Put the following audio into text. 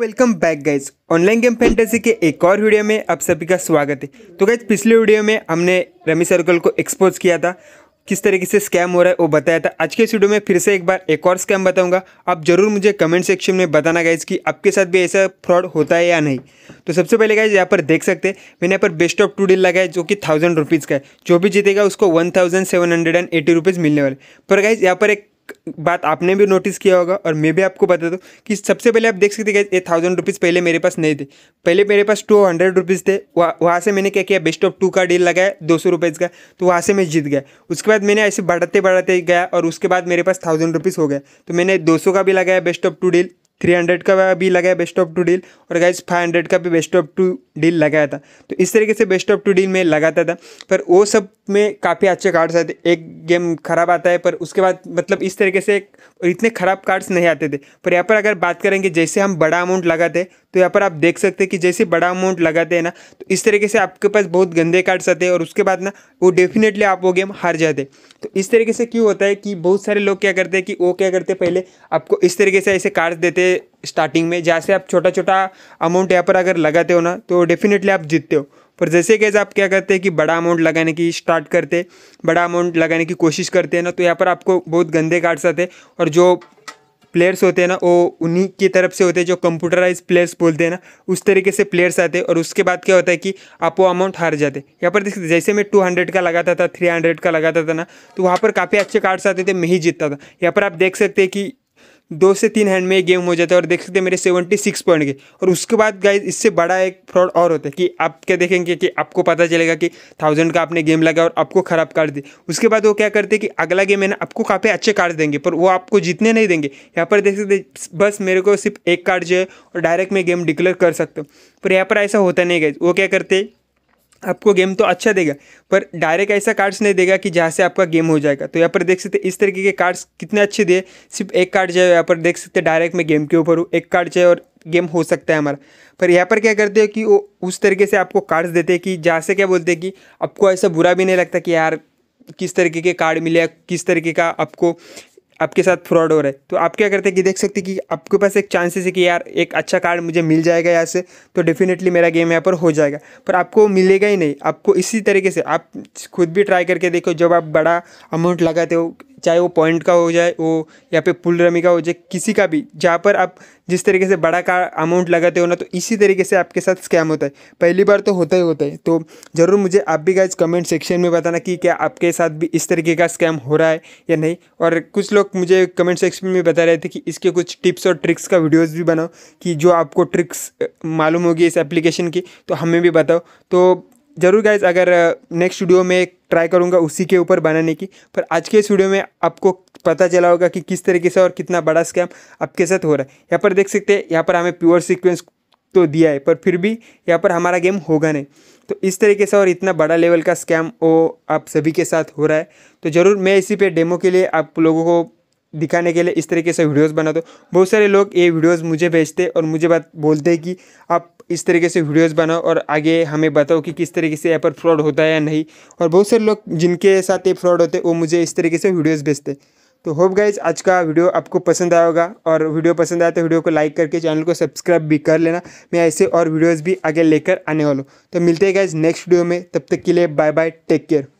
welcome back guys online game fantasy के एक और वीडियो में आप सभी का स्वागत है तो गाइज पिछले वीडियो में हमने रमी सर्कल को एक्सपोज किया था किस तरीके से स्कैम हो रहा है वो बताया था आज के इस वीडियो में फिर से एक बार एक और स्कैम बताऊंगा आप जरूर मुझे कमेंट सेक्शन में बताना गाइज कि आपके साथ भी ऐसा फ्रॉड होता है या नहीं तो सबसे पहले गाइज यहाँ पर देख सकते हैं मैंने यहाँ पर बेस्ट ऑफ टू डील लगाया जो कि थाउजेंड रुपीज़ का है जो भी जीतेगा उसको one thousand seven hundred and eighty rupees मिलने वाले पर गाइज यहाँ पर एक बात आपने भी नोटिस किया होगा और मैं भी आपको बता दूँ कि सबसे पहले आप देख सकते हैं ए थाउजेंड रुपीज़ पहले मेरे पास नहीं थे पहले मेरे पास टू हंड्रेड रुपीज़ थे वह, वहाँ से मैंने क्या किया बेस्ट ऑफ टू का डील लगाया दो सौ रुपीज़ का तो वहाँ से मैं जीत गया उसके बाद मैंने ऐसे बढ़ाते बढ़ाते गया और उसके बाद मेरे पास थाउजेंड रुपीज़ हो गया तो मैंने दो सौ का भी लगाया best of two deal three hundred का भी लगाया बेस्ट ऑफ टू डील और गाइज फाइव हंड्रेड का भी बेस्ट ऑफ टू डील लगाया था तो इस तरीके से बेस्ट ऑफ टू डील में लगाता था पर वो सब में काफ़ी अच्छे कार्ड्स आते एक गेम खराब आता है पर उसके बाद मतलब इस तरीके से इतने खराब कार्ड्स नहीं आते थे पर यहाँ पर अगर बात करेंगे जैसे हम बड़ा अमाउंट लगाते तो यहाँ पर आप देख सकते हैं कि जैसे बड़ा अमाउंट लगाते हैं ना तो इस तरीके से आपके पास बहुत गंदे कार्ड्स आते हैं और उसके बाद ना वो डेफिनेटली आप वो गेम हार जाते तो इस तरीके से क्यों होता है कि बहुत सारे लोग क्या करते हैं कि वो क्या करते हैं पहले आपको इस तरीके से ऐसे कार्ड्स देते हैं स्टार्टिंग में जैसे आप छोटा छोटा अमाउंट यहाँ पर अगर लगाते हो ना तो डेफिनेटली आप जीतते हो पर जैसे कैसे आप क्या करते हैं कि बड़ा अमाउंट लगाने की स्टार्ट करते बड़ा अमाउंट लगाने की कोशिश करते हैं ना तो यहाँ पर आपको बहुत गंदे कार्ड्स आते और जो प्लेयर्स होते हैं ना वो उन्हीं की तरफ से होते हैं जो कंप्यूटराइज प्लेयर्स बोलते हैं ना उस तरीके से प्लेयर्स आते हैं और उसके बाद क्या होता है कि आप वो अमाउंट हार जाते यहाँ पर देखते जैसे मैं टू हंड्रेड का लगाता था थ्री हंड्रेड का लगाता था ना तो वहाँ पर काफ़ी अच्छे कार्ड्स आते थे मैं ही जीतता था यहाँ पर आप देख सकते हैं कि दो से तीन हैंड में गेम हो जाता है और देख सकते हैं मेरे सेवेंटी सिक्स पॉइंट के और उसके बाद गाइज इससे बड़ा एक फ्रॉड और होता है कि आप क्या देखेंगे कि आपको पता चलेगा कि थाउजेंड का आपने गेम लगाया और आपको ख़राब कार्ड दी उसके बाद वो क्या करते हैं कि अगला गेम है ना आपको काफ़ी अच्छे कार्ड देंगे पर वो आपको जीतने नहीं देंगे यहाँ पर देख सकते बस मेरे को सिर्फ एक कार्ड जो है और डायरेक्ट मैं गेम डिक्लेयर कर सकता हूँ पर यहाँ पर ऐसा होता नहीं गाइज वो क्या करते आपको गेम तो अच्छा देगा पर डायरेक्ट ऐसा कार्ड्स नहीं देगा कि जहाँ से आपका गेम हो जाएगा तो यहाँ पर देख सकते इस तरीके के कार्ड्स कितने अच्छे दिए सिर्फ एक कार्ड जो है यहाँ पर देख सकते डायरेक्ट मैं गेम के ऊपर हूँ एक कार्ड जो है और गेम हो सकता है हमारा पर यहाँ पर क्या करते हैं कि वो उस तरीके से आपको कार्ड्स देते हैं कि जहाँ से क्या बोलते हैं कि आपको ऐसा बुरा भी नहीं लगता कि यार किस तरीके के कार्ड मिले किस तरीके का आपको आपके साथ फ्रॉड हो रहा है तो आप क्या करते हैं कि देख सकते हैं कि आपके पास एक चांसेस है कि यार एक अच्छा कार्ड मुझे मिल जाएगा यहाँ से तो डेफिनेटली मेरा गेम यहाँ पर हो जाएगा पर आपको मिलेगा ही नहीं आपको इसी तरीके से आप खुद भी ट्राई करके देखो जब आप बड़ा अमाउंट लगाते हो चाहे वो पॉइंट का हो जाए वो या फिर पुल रमी का हो जाए किसी का भी जहाँ पर आप जिस तरीके से बड़ा का अमाउंट लगाते हो ना तो इसी तरीके से आपके साथ स्कैम होता है पहली बार तो होता ही होता है तो ज़रूर मुझे आप भी गाइज कमेंट सेक्शन में बताना कि क्या आपके साथ भी इस तरीके का स्कैम हो रहा है या नहीं और कुछ लोग मुझे कमेंट सेक्शन में बता रहे थे कि इसके कुछ टिप्स और ट्रिक्स का वीडियोज़ भी बनाओ कि जो आपको ट्रिक्स मालूम होगी इस एप्लीकेशन की तो हमें भी बताओ तो ज़रूर गाइज अगर नेक्स्ट वीडियो में ट्राई करूँगा उसी के ऊपर बनाने की पर आज के इस वीडियो में आपको पता चला होगा कि किस तरीके से और कितना बड़ा स्कैम आपके साथ हो रहा है यहाँ पर देख सकते हैं यहाँ पर हमें प्योर सीक्वेंस तो दिया है पर फिर भी यहाँ पर हमारा गेम होगा नहीं तो इस तरीके से और इतना बड़ा लेवल का स्कैम वो आप सभी के साथ हो रहा है तो ज़रूर मैं इसी पे डेमो के लिए आप लोगों को दिखाने के लिए इस तरीके से वीडियोस बना दो बहुत सारे लोग ये वीडियोस मुझे भेजते और मुझे बात बोलते हैं कि आप इस तरीके से वीडियोस बनाओ और आगे हमें बताओ कि किस तरीके से यहाँ पर फ्रॉड होता है या नहीं और बहुत सारे लोग जिनके साथ ये फ्रॉड होते वो मुझे इस तरीके से वीडियोज़ भेजते तो होप गाइज आज का वीडियो आपको पसंद आया होगा और वीडियो पसंद आया तो वीडियो को लाइक करके चैनल को सब्सक्राइब भी कर लेना मैं ऐसे और वीडियोज़ भी आगे लेकर आने वाला हूँ तो मिलते हैं गाइज नेक्स्ट वीडियो में तब तक के लिए बाय बाय टेक केयर